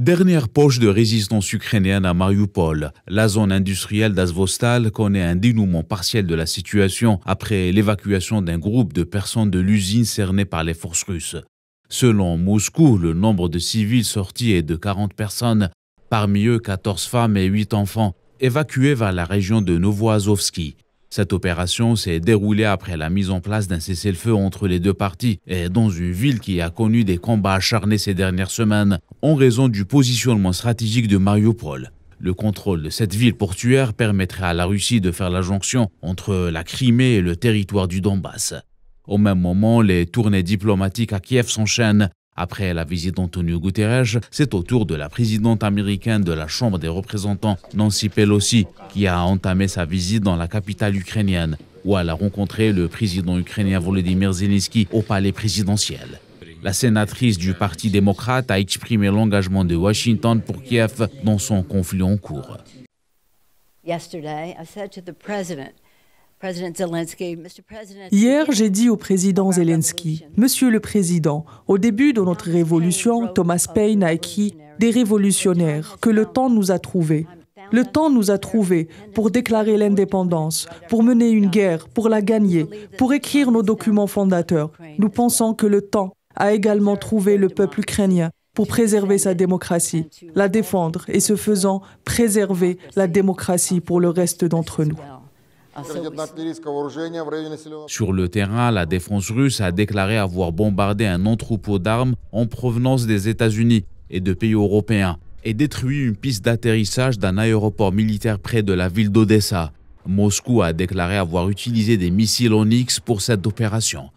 Dernière poche de résistance ukrainienne à Mariupol, la zone industrielle d'Azvostal connaît un dénouement partiel de la situation après l'évacuation d'un groupe de personnes de l'usine cernée par les forces russes. Selon Moscou, le nombre de civils sortis est de 40 personnes, parmi eux 14 femmes et 8 enfants, évacués vers la région de Novoazovski. Cette opération s'est déroulée après la mise en place d'un cessez-le-feu entre les deux parties et dans une ville qui a connu des combats acharnés ces dernières semaines en raison du positionnement stratégique de Mariupol. Le contrôle de cette ville portuaire permettrait à la Russie de faire la jonction entre la Crimée et le territoire du Donbass. Au même moment, les tournées diplomatiques à Kiev s'enchaînent après la visite d'Antonio Guterres, c'est au tour de la présidente américaine de la Chambre des représentants, Nancy Pelosi, qui a entamé sa visite dans la capitale ukrainienne, où elle a rencontré le président ukrainien Volodymyr Zelensky au palais présidentiel. La sénatrice du Parti démocrate a exprimé l'engagement de Washington pour Kiev dans son conflit en cours. Hier, j'ai dit au président Zelensky, Monsieur le Président, au début de notre révolution, Thomas Paine a écrit des révolutionnaires que le temps nous a trouvés. Le temps nous a trouvés pour déclarer l'indépendance, pour mener une guerre, pour la gagner, pour écrire nos documents fondateurs. Nous pensons que le temps a également trouvé le peuple ukrainien pour préserver sa démocratie, la défendre et se faisant préserver la démocratie pour le reste d'entre nous. Ah, Sur le terrain, la défense russe a déclaré avoir bombardé un entrepôt d'armes en provenance des États-Unis et de pays européens et détruit une piste d'atterrissage d'un aéroport militaire près de la ville d'Odessa. Moscou a déclaré avoir utilisé des missiles Onyx pour cette opération.